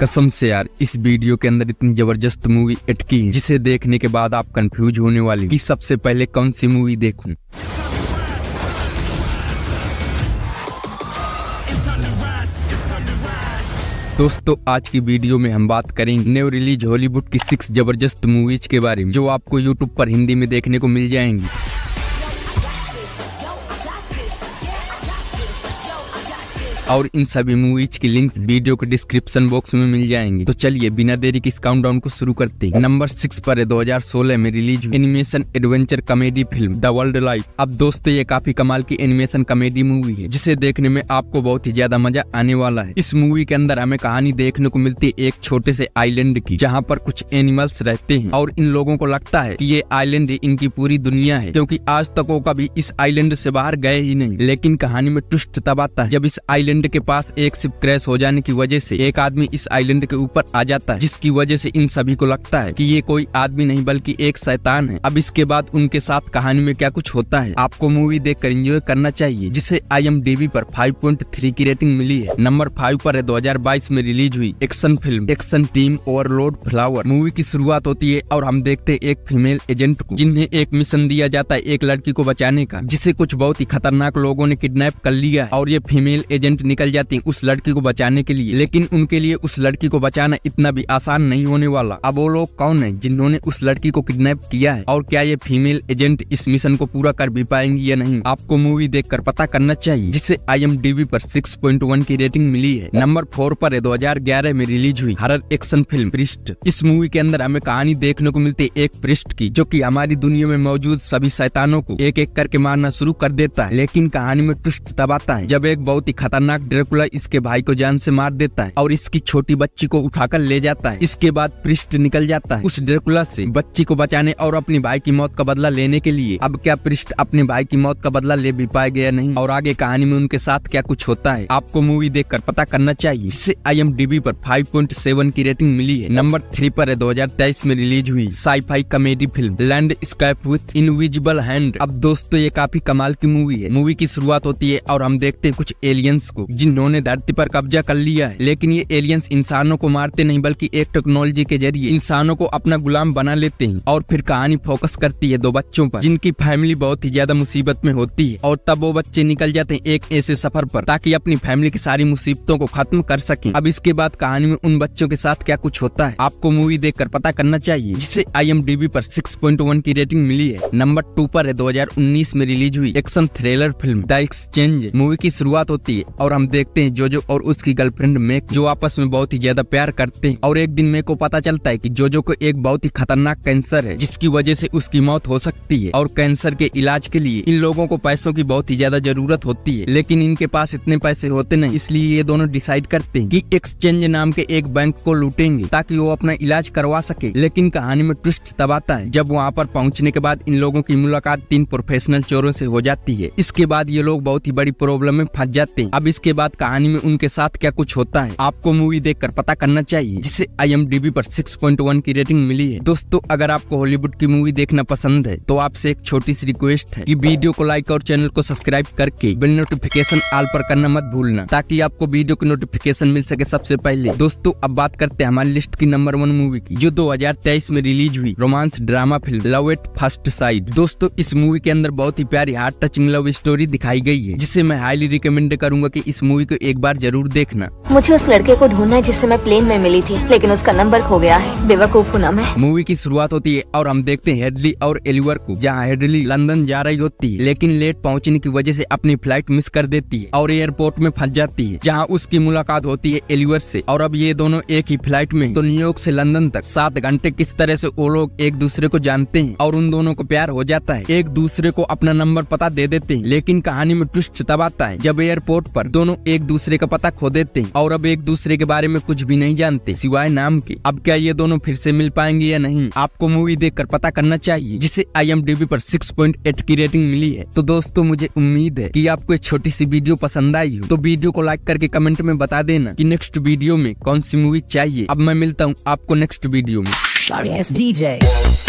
कसम से यार इस वीडियो के अंदर इतनी जबरदस्त मूवी अटकी है जिसे देखने के बाद आप कंफ्यूज होने वाले कि सबसे पहले कौन सी मूवी देखूं दोस्तों आज की वीडियो में हम बात करेंगे न्यू रिलीज हॉलीवुड की सिक्स जबरदस्त मूवीज के बारे में जो आपको यूट्यूब पर हिंदी में देखने को मिल जाएंगी और इन सभी मूवीज की लिंक वीडियो के डिस्क्रिप्शन बॉक्स में मिल जाएंगे तो चलिए बिना देरी के इस डाउन को शुरू करते हैं नंबर सिक्स पर है सोलह में release animation adventure comedy film the world life अब दोस्तों ये काफी कमाल की एनिमेशन कॉमेडी मूवी है जिसे देखने में आपको बहुत ही ज्यादा मजा आने वाला है इस मूवी के अंदर हमें कहानी देखने को मिलती है एक छोटे से आइलैंड की जहाँ पर कुछ एनिमल्स रहते हैं और इन लोगों को लगता है की ये आइलैंड इनकी पूरी दुनिया है क्यूँकी आज तक वो कभी इस आइलैंड से बाहर गए ही नहीं लेकिन कहानी में ट्विस्ट तब आता है जब इस आइलैंड आइलैंड के पास एक शिप क्रैश हो जाने की वजह से एक आदमी इस आइलैंड के ऊपर आ जाता है जिसकी वजह से इन सभी को लगता है कि ये कोई आदमी नहीं बल्कि एक शैतान है अब इसके बाद उनके साथ कहानी में क्या कुछ होता है आपको मूवी देख कर इंजॉय करना चाहिए जिसे आई एम डीबी पर थ्री की रेटिंग मिली है नंबर फाइव पर है दो हजार बाईस में रिलीज हुई एक्शन फिल्म एक्शन टीम और रोड फ्लावर मूवी की शुरुआत होती है और हम देखते एक फीमेल एजेंट को जिन्हें एक मिशन दिया जाता है एक लड़की को बचाने का जिसे कुछ बहुत ही खतरनाक लोगों ने किडनैप कर लिया और ये फीमेल एजेंट निकल जाती उस लड़की को बचाने के लिए लेकिन उनके लिए उस लड़की को बचाना इतना भी आसान नहीं होने वाला अब वो लोग कौन है जिन्होंने उस लड़की को किडनैप किया है और क्या ये फीमेल एजेंट इस मिशन को पूरा कर भी पाएंगी या नहीं आपको मूवी देख कर पता करना चाहिए जिसे आई एम डी पर वन की रेटिंग मिली है नंबर फोर पर हजार ग्यारह में रिलीज हुई हर एक्शन फिल्म पृष्ठ इस मूवी के अंदर हमें कहानी देखने को मिलती है एक पृष्ठ की जो की हमारी दुनिया में मौजूद सभी शैतानों को एक एक करके मारना शुरू कर देता है लेकिन कहानी में ट्विस्ट तब आता है जब एक बहुत ही खतरनाक खतरनाक ड्रेकुला इसके भाई को जान से मार देता है और इसकी छोटी बच्ची को उठाकर ले जाता है इसके बाद पृष्ठ निकल जाता है उस ड्रेकुला से बच्ची को बचाने और अपने भाई की मौत का बदला लेने के लिए अब क्या पृष्ठ अपने भाई की मौत का बदला ले भी पाया गया नहीं और आगे कहानी में उनके साथ क्या कुछ होता है आपको मूवी देख कर पता करना चाहिए इससे आई एम डी बी पर सेवन की रेटिंग मिली है नंबर थ्री पर है तेईस में रिलीज हुई sci fi comedy film landscape with invisible hand अब दोस्तों ये काफी कमाल की मूवी है मूवी की शुरुआत होती है और हम देखते हैं कुछ एलियंस को जिन्होंने धरती पर कब्जा कर लिया है लेकिन ये एलियंस इंसानों को मारते नहीं बल्कि एक टेक्नोलॉजी के जरिए इंसानों को अपना गुलाम बना लेते हैं और फिर कहानी फोकस करती है दो बच्चों पर जिनकी फैमिली बहुत ही ज्यादा मुसीबत में होती है और तब वो बच्चे निकल जाते हैं एक ऐसे सफर पर ताकि अपनी फैमिली की सारी मुसीबतों को खत्म कर सके अब इसके बाद कहानी में उन बच्चों के साथ क्या कुछ होता है आपको मूवी कर पता करना चाहिए जिसे आई एम डी बी पर वन की रेटिंग मिली है नंबर टू पर है दो हजार उन्नीस में रिलीज हुई action thriller film the exchange movie की शुरुआत होती है और हम देखते हैं जोजो और उसकी गर्लफ्रेंड मेक जो आपस में बहुत ही ज्यादा प्यार करते हैं और एक दिन मेक को पता चलता है कि जोजो को एक बहुत ही खतरनाक कैंसर है जिसकी वजह से उसकी मौत हो सकती है और कैंसर के इलाज के लिए इन लोगों को पैसों की बहुत ही ज्यादा जरूरत होती है लेकिन इनके पास इतने पैसे होते नहीं इसलिए ये दोनों डिसाइड करते हैं कि एक्सचेंज नाम के एक बैंक को लूटेंगे ताकि वो अपना इलाज करवा सके लेकिन कहानी में ट्विस्ट तब आता है जब वहाँ पर पहुँचने के बाद इन लोगों की मुलाकात तीन प्रोफेशनल चोरों से हो जाती है इसके बाद ये लोग बहुत ही बड़ी प्रॉब्लम में फंस जाते हैं अब इसके इसके बाद कहानी में उनके साथ क्या कुछ होता है आपको मूवी देख कर पता करना चाहिए जिसे आई एम डी बी आरोप सिक्स पॉइंट वन की रेटिंग मिली है दोस्तों अगर आपको हॉलीवुड की मूवी देखना पसंद है तो आपसे एक छोटी सी रिक्वेस्ट है की वीडियो को लाइक और चैनल को सब्सक्राइब करके बिल नोटिफिकेशन आल पर करना मत भूलना ताकि आपको वीडियो की नोटिफिकेशन मिल सके सबसे पहले दोस्तों अब बात करते हैं हमारी लिस्ट की नंबर वन मूवी की जो तेईस में रिलीज हुई romance drama film love at first sight दोस्तों इस मूवी के अंदर बहुत ही प्यारी हार्ट टचिंग लव स्टोरी दिखाई गई है जिसे मैं हाईली रिकमेंड करूंगा कि इस मूवी को एक बार जरूर देखना मुझे उस लड़के को ढूंढना है जिससे मैं प्लेन में मिली थी लेकिन उसका नंबर खो गया है बेवकूफ हूँ मैं मूवी की शुरुआत होती है और हम देखते हैं हेडली और एलिवर को जहाँ हेडली लंदन जा रही होती है लेकिन लेट पहुँचने की वजह ऐसी अपनी फ्लाइट मिस कर देती है और एयरपोर्ट में फंस जाती है जहाँ उसकी मुलाकात होती है एलिवर ऐसी और अब ये दोनों एक ही फ्लाइट में तो न्यूयॉर्क ऐसी लंदन तक सात घंटे किस तरह ऐसी वो लोग एक दूसरे को जानते हैं और उन दोनों को प्यार हो जाता है एक दूसरे को अपना नंबर पता दे देते हैं लेकिन कहानी में ट्विस्ट तब आता है जब एयरपोर्ट पर दोनों एक दूसरे का पता खो देते हैं और अब एक दूसरे के बारे में कुछ भी नहीं जानते सिवाय नाम के अब क्या ये दोनों फिर से मिल पाएंगे या नहीं आपको मूवी देखकर पता करना चाहिए जिसे आई एम पर एट की रेटिंग मिली है तो दोस्तों मुझे उम्मीद है कि आपको एक छोटी सी वीडियो पसंद आई हो तो वीडियो को लाइक करके कमेंट में बता देना कि नेक्स्ट वीडियो में कौन सी मूवी चाहिए अब मैं मिलता हूँ आपको नेक्स्ट वीडियो में Sorry,